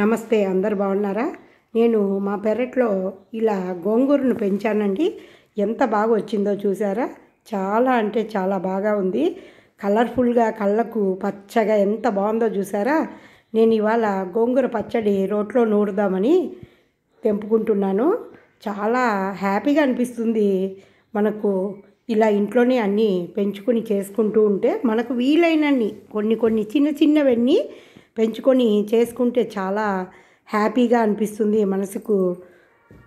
నమస్తే అందరు బాగున్నారా నేను మా పెరట్లో ఇలా గోంగూరను పెంచానండి ఎంత బాగా వచ్చిందో చూసారా చాలా అంటే చాలా బాగా ఉంది కలర్ఫుల్గా కళ్ళకు పచ్చగా ఎంత బాగుందో చూసారా నేను ఇవాళ గోంగూర పచ్చడి రోట్లో నూరుదామని తెంపుకుంటున్నాను చాలా హ్యాపీగా అనిపిస్తుంది మనకు ఇలా ఇంట్లోనే అన్నీ పెంచుకొని చేసుకుంటూ ఉంటే మనకు వీలైనన్ని కొన్ని కొన్ని చిన్న చిన్నవన్నీ పెంచుకొని చేసుకుంటే చాలా హ్యాపీగా అనిపిస్తుంది మనసుకు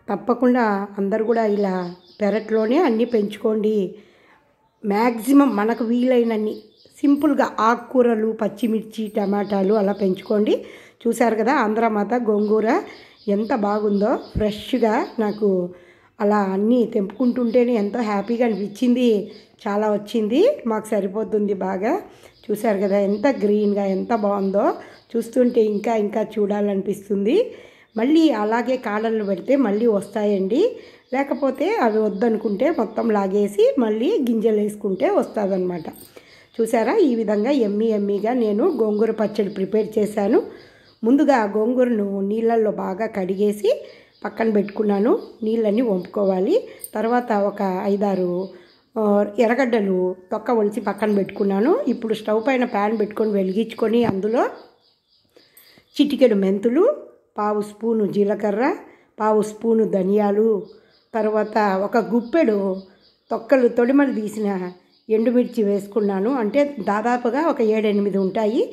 తప్పకుండా అందరు కూడా ఇలా పెరట్లోనే అన్నీ పెంచుకోండి మ్యాక్సిమం మనకు వీలైనన్ని సింపుల్గా ఆకుకూరలు పచ్చిమిర్చి టమాటాలు అలా పెంచుకోండి చూశారు కదా ఆంధ్రమాత గోంగూర ఎంత బాగుందో ఫ్రెష్గా నాకు అలా అన్నీ తెంపుకుంటుంటేనే ఎంతో హ్యాపీగా అనిపించింది చాలా వచ్చింది మాకు సరిపోతుంది బాగా చూశారు కదా ఎంత గ్రీన్గా ఎంత బాగుందో చూస్తుంటే ఇంకా ఇంకా చూడాలనిపిస్తుంది మళ్ళీ అలాగే కాడలు పెడితే మళ్ళీ వస్తాయండి లేకపోతే అవి వద్దనుకుంటే మొత్తం లాగేసి మళ్ళీ గింజలు వేసుకుంటే వస్తుందన్నమాట చూసారా ఈ విధంగా ఎమ్మి ఎమ్మిగా నేను గోంగూర పచ్చడి ప్రిపేర్ చేశాను ముందుగా గోంగూరను నీళ్ళల్లో బాగా కడిగేసి పక్కన పెట్టుకున్నాను నీళ్ళని వంపుకోవాలి తర్వాత ఒక ఐదారు ఎర్రగడ్డలు తొక్క ఒలిచి పక్కన పెట్టుకున్నాను ఇప్పుడు స్టవ్ పైన ప్యాన్ పెట్టుకొని వెలిగించుకొని అందులో చిటికెడు మెంతులు పావు స్పూను జీలకర్ర పావు స్పూను ధనియాలు తర్వాత ఒక గుప్పెడు తొక్కలు తొడిమలు తీసిన ఎండుమిర్చి వేసుకున్నాను అంటే దాదాపుగా ఒక ఏడెనిమిది ఉంటాయి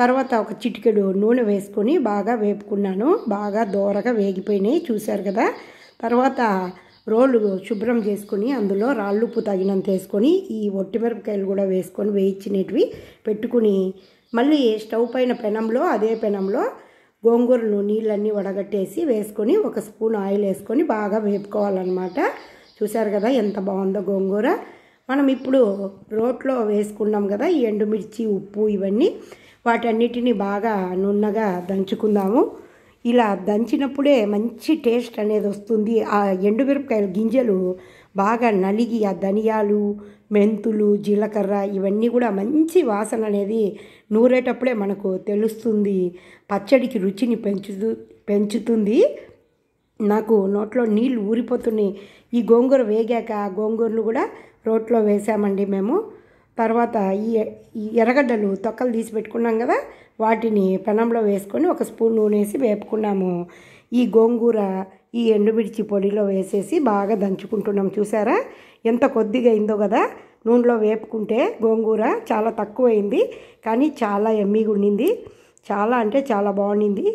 తర్వాత ఒక చిటికెడు నూనె వేసుకొని బాగా వేపుకున్నాను బాగా దోరగా వేగిపోయినాయి చూశారు కదా తర్వాత రోలు శుభ్రం చేసుకుని అందులో రాళ్ళుప్పు తగినంత వేసుకొని ఈ ఒట్టిమిరపకాయలు కూడా వేసుకొని వేయించినవి పెట్టుకుని మళ్ళీ స్టవ్ పైన పెనంలో అదే పెనంలో గోంగూరను నీళ్ళన్నీ వడగట్టేసి వేసుకొని ఒక స్పూన్ ఆయిల్ వేసుకొని బాగా వేపుకోవాలన్నమాట చూసారు కదా ఎంత బాగుందో గోంగూర మనం ఇప్పుడు రోట్లో వేసుకున్నాం కదా ఎండుమిర్చి ఉప్పు ఇవన్నీ వాటన్నిటిని బాగా నున్నగా దంచుకుందాము ఇలా దంచినప్పుడే మంచి టేస్ట్ అనేది వస్తుంది ఆ ఎండుమిరపకాయల గింజలు బాగా నలిగి ఆ ధనియాలు మెంతులు జీలకర్ర ఇవన్నీ కూడా మంచి వాసన అనేది నూరేటప్పుడే మనకు తెలుస్తుంది పచ్చడికి రుచిని పెంచుతూ పెంచుతుంది నాకు నోట్లో నీళ్ళు ఊరిపోతున్నాయి ఈ గోంగూర వేగాక ఆ గోంగూరలు కూడా రోట్లో వేసామండి మేము తర్వాత ఈ ఎర్రగడ్డలు తొక్కలు తీసి పెట్టుకున్నాం కదా వాటిని పెనంలో వేసుకొని ఒక స్పూన్ నూనె వేసి వేపుకున్నాము ఈ గోంగూర ఈ ఎండుమిర్చి పొడిలో వేసేసి బాగా దంచుకుంటున్నాం చూసారా ఎంత కొద్దిగా అయిందో కదా నూనెలో వేపుకుంటే గోంగూర చాలా తక్కువైంది కానీ చాలా ఎమ్మిగా ఉండింది చాలా అంటే చాలా బాగుండింది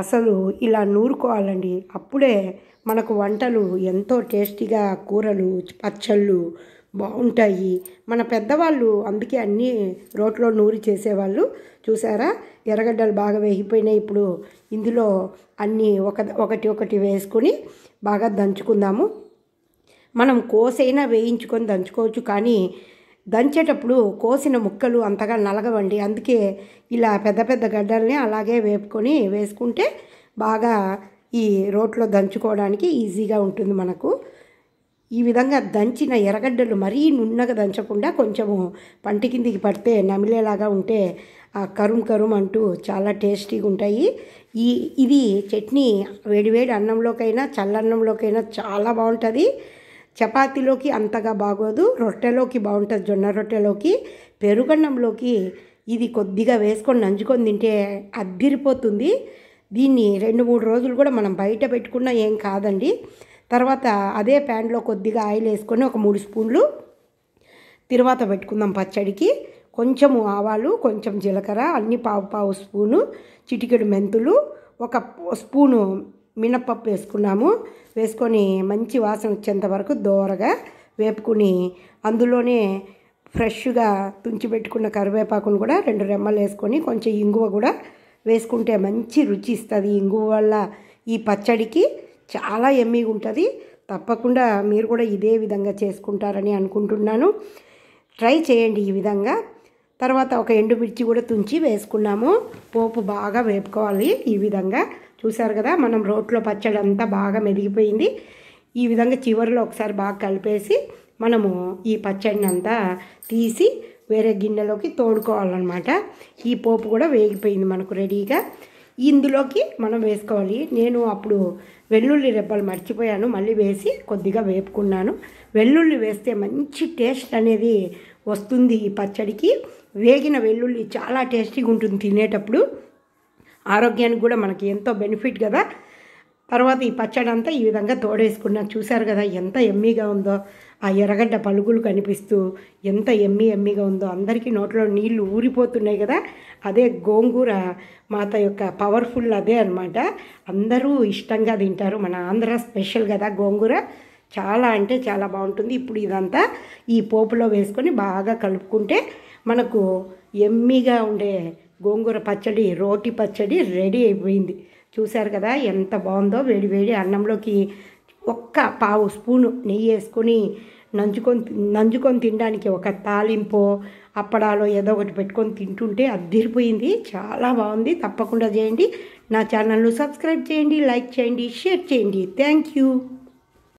అసలు ఇలా నూరుకోవాలండి అప్పుడే మనకు వంటలు ఎంతో టేస్టీగా కూరలు పచ్చళ్ళు బాగుంటాయి మన పెద్దవాళ్ళు అందుకే అన్నీ రోట్లో నూరి చేసేవాళ్ళు చూసారా ఎర్రగడ్డలు బాగా వేగిపోయినాయి ఇప్పుడు ఇందులో అన్నీ ఒక ఒకటి ఒకటి వేసుకుని బాగా దంచుకుందాము మనం కోసైనా వేయించుకొని దంచుకోవచ్చు కానీ దంచేటప్పుడు కోసిన ముక్కలు అంతగా నలగవండి అందుకే ఇలా పెద్ద పెద్ద గడ్డల్ని అలాగే వేపుకొని వేసుకుంటే బాగా ఈ రోట్లో దంచుకోవడానికి ఈజీగా ఉంటుంది మనకు ఈ విధంగా దంచిన ఎర్రగడ్డలు మరీ నున్నగా దంచకుండా కొంచెము పంటి కిందికి పడితే నమిలేలాగా ఉంటే ఆ కరుం కరుం అంటూ చాలా టేస్టీగా ఉంటాయి ఈ ఇది చట్నీ వేడివేడి అన్నంలోకైనా చల్లన్నంలోకైనా చాలా బాగుంటుంది చపాతీలోకి అంతగా బాగోదు రొట్టెలోకి బాగుంటుంది జొన్న రొట్టెలోకి పెరుగన్నంలోకి ఇది కొద్దిగా వేసుకొని నంచుకొని తింటే అద్దిరిపోతుంది దీన్ని రెండు మూడు రోజులు కూడా మనం బయట పెట్టుకున్నా ఏం కాదండి తర్వాత అదే ప్యాన్లో కొద్దిగా ఆయిల్ వేసుకొని ఒక మూడు స్పూన్లు తర్వాత పెట్టుకుందాం పచ్చడికి కొంచెము ఆవాలు కొంచెం జీలకర్ర అన్ని పావు పావు స్పూను చిటికెడు మెంతులు ఒక స్పూను మినప్పప్పు వేసుకున్నాము వేసుకొని మంచి వాసన వచ్చేంత వరకు దోరగా వేపుకుని అందులోనే ఫ్రెష్గా తుంచిపెట్టుకున్న కరివేపాకును కూడా రెండు రెమ్మలు వేసుకొని కొంచెం ఇంగువ కూడా వేసుకుంటే మంచి రుచి ఇస్తుంది ఇంగువ వల్ల ఈ పచ్చడికి చాలా ఎమ్మీగా ఉంటుంది తప్పకుండా మీరు కూడా ఇదే విధంగా చేసుకుంటారని అనుకుంటున్నాను ట్రై చేయండి ఈ విధంగా తర్వాత ఒక ఎండుమిర్చి కూడా తుంచి వేసుకున్నాము పోపు బాగా వేపుకోవాలి ఈ విధంగా చూసారు కదా మనం రోట్లో పచ్చడి అంతా బాగా మెదిగిపోయింది ఈ విధంగా చివరిలో ఒకసారి బాగా కలిపేసి మనము ఈ పచ్చడిని అంతా తీసి వేరే గిన్నెలోకి తోడుకోవాలన్నమాట ఈ పోపు కూడా వేగిపోయింది మనకు రెడీగా ఇందులోకి మనం వేసుకోవాలి నేను అప్పుడు వెల్లుల్లి రెబ్బలు మర్చిపోయాను మళ్ళీ వేసి కొద్దిగా వేపుకున్నాను వెల్లుల్లి వేస్తే మంచి టేస్ట్ అనేది వస్తుంది ఈ పచ్చడికి వేగిన వెల్లుల్లి చాలా టేస్టీగా ఉంటుంది తినేటప్పుడు ఆరోగ్యానికి కూడా మనకి ఎంతో బెనిఫిట్ కదా తర్వాత ఈ పచ్చడి అంతా ఈ విధంగా తోడేసుకున్నాను చూశారు కదా ఎంత ఎమ్మీగా ఉందో ఆ ఎర్రగడ్డ పలుగులు కనిపిస్తూ ఎంత ఎమ్మి ఎమ్మిగా ఉందో అందరికీ నోట్లో నీళ్లు ఊరిపోతున్నాయి కదా అదే గోంగూర మాత యొక్క పవర్ఫుల్ అదే అనమాట అందరూ ఇష్టంగా తింటారు మన ఆంధ్ర స్పెషల్ కదా గోంగూర చాలా అంటే చాలా బాగుంటుంది ఇప్పుడు ఇదంతా ఈ పోపులో వేసుకొని బాగా కలుపుకుంటే మనకు ఎమ్మిగా ఉండే గోంగూర పచ్చడి రోటి పచ్చడి రెడీ అయిపోయింది చూశారు కదా ఎంత బాగుందో వేడి వేడి అన్నంలోకి ఒక్క పావు స్పూను నెయ్యి వేసుకొని నంచుకొని నంచుకొని తినడానికి ఒక తాలింపో అప్పడాలో ఏదో ఒకటి పెట్టుకొని తింటుంటే అద్దిరిపోయింది చాలా బాగుంది తప్పకుండా చేయండి నా ఛానల్ను సబ్స్క్రైబ్ చేయండి లైక్ చేయండి షేర్ చేయండి థ్యాంక్ యూ